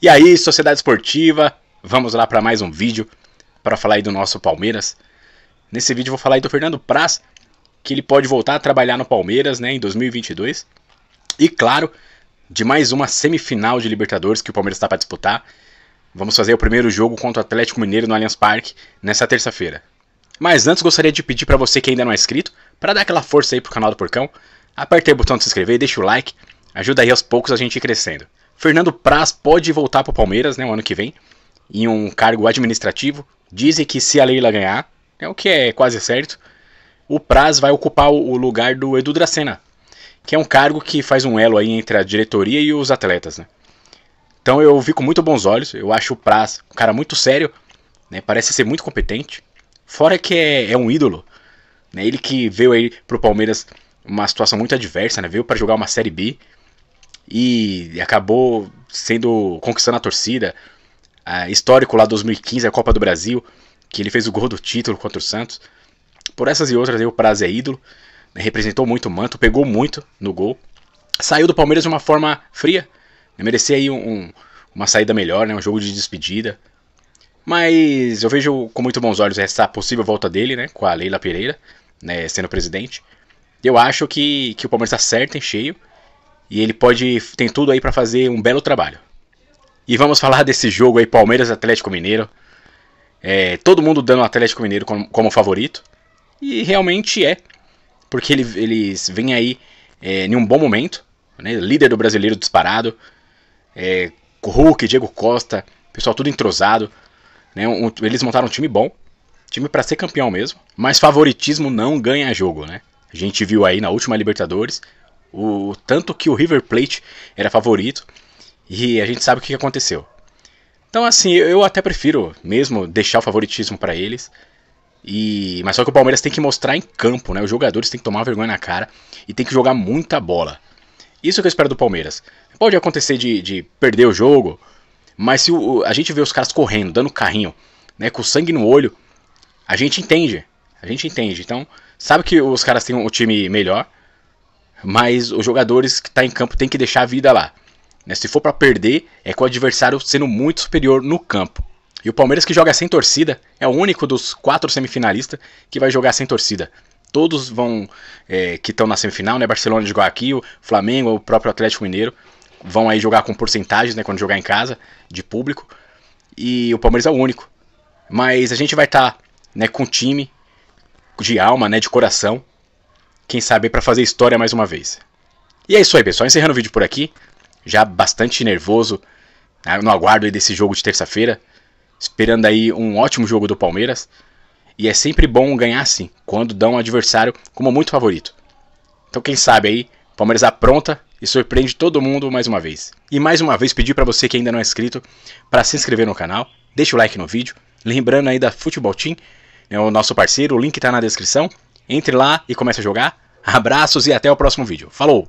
E aí, Sociedade Esportiva, vamos lá para mais um vídeo para falar aí do nosso Palmeiras. Nesse vídeo vou falar aí do Fernando Praz, que ele pode voltar a trabalhar no Palmeiras, né, em 2022. E claro, de mais uma semifinal de Libertadores que o Palmeiras está para disputar. Vamos fazer o primeiro jogo contra o Atlético Mineiro no Allianz Parque nessa terça-feira. Mas antes gostaria de pedir para você que ainda não é inscrito, para dar aquela força aí pro canal do Porcão, aperta aí o botão de se inscrever, deixa o like, ajuda aí aos poucos a gente ir crescendo. Fernando Praz pode voltar pro Palmeiras, né, o ano que vem, em um cargo administrativo. Dizem que se a Leila ganhar, é o que é quase certo, o Praz vai ocupar o lugar do Edu Dracena, que é um cargo que faz um elo aí entre a diretoria e os atletas, né? Então eu vi com muito bons olhos, eu acho o Praz um cara muito sério, né? Parece ser muito competente. Fora que é, é um ídolo. Né? Ele que veio aí pro Palmeiras uma situação muito adversa, né? Veio para jogar uma Série B e acabou sendo conquistando a torcida. histórico lá 2015, a Copa do Brasil, que ele fez o gol do título contra o Santos. Por essas e outras, o prazer é ídolo. Né? Representou muito o manto, pegou muito no gol. Saiu do Palmeiras de uma forma fria. Né? Merecia aí um, um, uma saída melhor, né? um jogo de despedida. Mas eu vejo com muito bons olhos essa possível volta dele, né? Com a Leila Pereira, né, sendo presidente. Eu acho que, que o Palmeiras acerta tá em cheio. E ele pode. tem tudo aí para fazer um belo trabalho. E vamos falar desse jogo aí, Palmeiras Atlético Mineiro. É, todo mundo dando o Atlético Mineiro como, como, favorito. E realmente é. Porque ele, eles vêm aí é, em um bom momento. Né, líder do brasileiro disparado. É, Hulk, Diego Costa, pessoal tudo entrosado. Né? Um, eles montaram um time bom, time para ser campeão mesmo, mas favoritismo não ganha jogo, né? A gente viu aí na última Libertadores o tanto que o River Plate era favorito e a gente sabe o que aconteceu. Então assim, eu até prefiro mesmo deixar o favoritismo para eles. E mas só que o Palmeiras tem que mostrar em campo, né? Os jogadores têm que tomar vergonha na cara e tem que jogar muita bola. Isso que eu espero do Palmeiras. Pode acontecer de, de perder o jogo, mas se o, a gente vê os caras correndo, dando carrinho, né, com sangue no olho, a gente entende. A gente entende. Então, sabe que os caras têm um time melhor, mas os jogadores que tá em campo tem que deixar a vida lá. Né? Se for para perder, é com o adversário sendo muito superior no campo. E o Palmeiras que joga sem torcida é o único dos quatro semifinalistas que vai jogar sem torcida. Todos vão é, que estão na semifinal, né? Barcelona de Guayaquil, Flamengo, o próprio Atlético Mineiro vão aí jogar com porcentagens, né, quando jogar em casa, de público. E o Palmeiras é o único. Mas a gente vai estar, tá, né, com time de alma, né, de coração. Quem sabe para fazer história mais uma vez. E é isso aí, pessoal, encerrando o vídeo por aqui. Já bastante nervoso né, no aguardo aí desse jogo de terça-feira, esperando aí um ótimo jogo do Palmeiras. E é sempre bom ganhar assim, quando dá um adversário como muito favorito. Então quem sabe aí, Palmeiras apronta e surpreende todo mundo mais uma vez. E mais uma vez pedi para você que ainda não é inscrito para se inscrever no canal, deixa o like no vídeo, lembrando aí da Futebol Team, é o nosso parceiro, o link está na descrição. Entre lá e comece a jogar. Abraços e até o próximo vídeo. Falou!